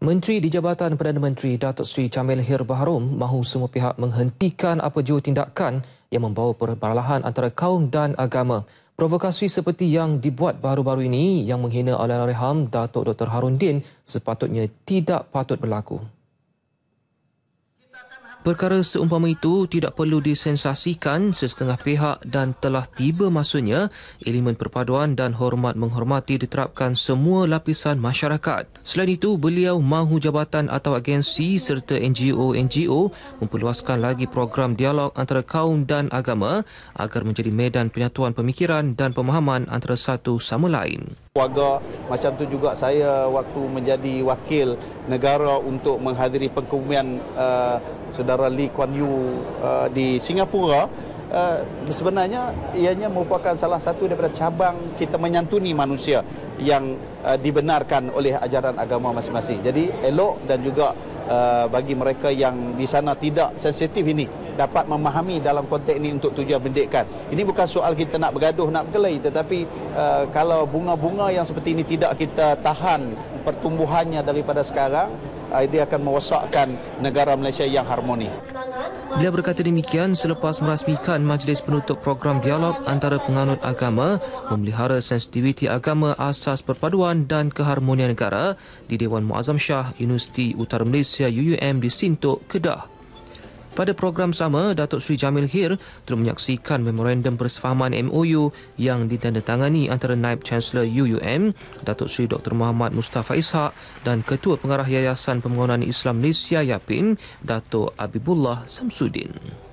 Menteri di Jabatan Perdana Menteri Datuk Seri Chamil Hir Baharum mahu semua pihak menghentikan apa jua tindakan yang membawa perbalahan antara kaum dan agama. Provokasi seperti yang dibuat baru-baru ini yang menghina al Rehan Datuk Dr. Harun Din sepatutnya tidak patut berlaku. Perkara seumpama itu tidak perlu disensasikan sesetengah pihak dan telah tiba masanya elemen perpaduan dan hormat menghormati diterapkan semua lapisan masyarakat. Selain itu, beliau mahu jabatan atau agensi serta NGO-NGO memperluaskan lagi program dialog antara kaum dan agama agar menjadi medan penyatuan pemikiran dan pemahaman antara satu sama lain keluarga macam tu juga saya waktu menjadi wakil negara untuk menghadiri pengkumian uh, saudara Lee Kuan Yew uh, di Singapura uh, sebenarnya ianya merupakan salah satu daripada cabang kita menyantuni manusia yang uh, dibenarkan oleh ajaran agama masing-masing. Jadi elok dan juga uh, bagi mereka yang di sana tidak sensitif ini dapat memahami dalam konteks ini untuk tujuan pendidikan. Ini bukan soal kita nak bergaduh, nak berkelahi tetapi uh, kalau bunga-bunga yang seperti ini tidak kita tahan pertumbuhannya daripada sekarang Eh, dia akan mewasakkan negara Malaysia yang harmoni. Beliau berkata demikian selepas merasmikan majlis penutup program dialog antara penganut agama memelihara sensitiviti agama asas perpaduan dan keharmonian negara di Dewan Muazzam Shah Universiti Utara Malaysia UUM di Sintok, Kedah. Pada program sama, Datuk Sri Jamil Hir turut menyaksikan memorandum persefahaman MOU yang ditandatangani antara Naib Chancellor UUM, Datuk Sri Dr. Muhammad Mustafa Ishak dan Ketua Pengarah Yayasan Pembangunan Islam Malaysia Yapin, Datuk Abibullah Samsudin.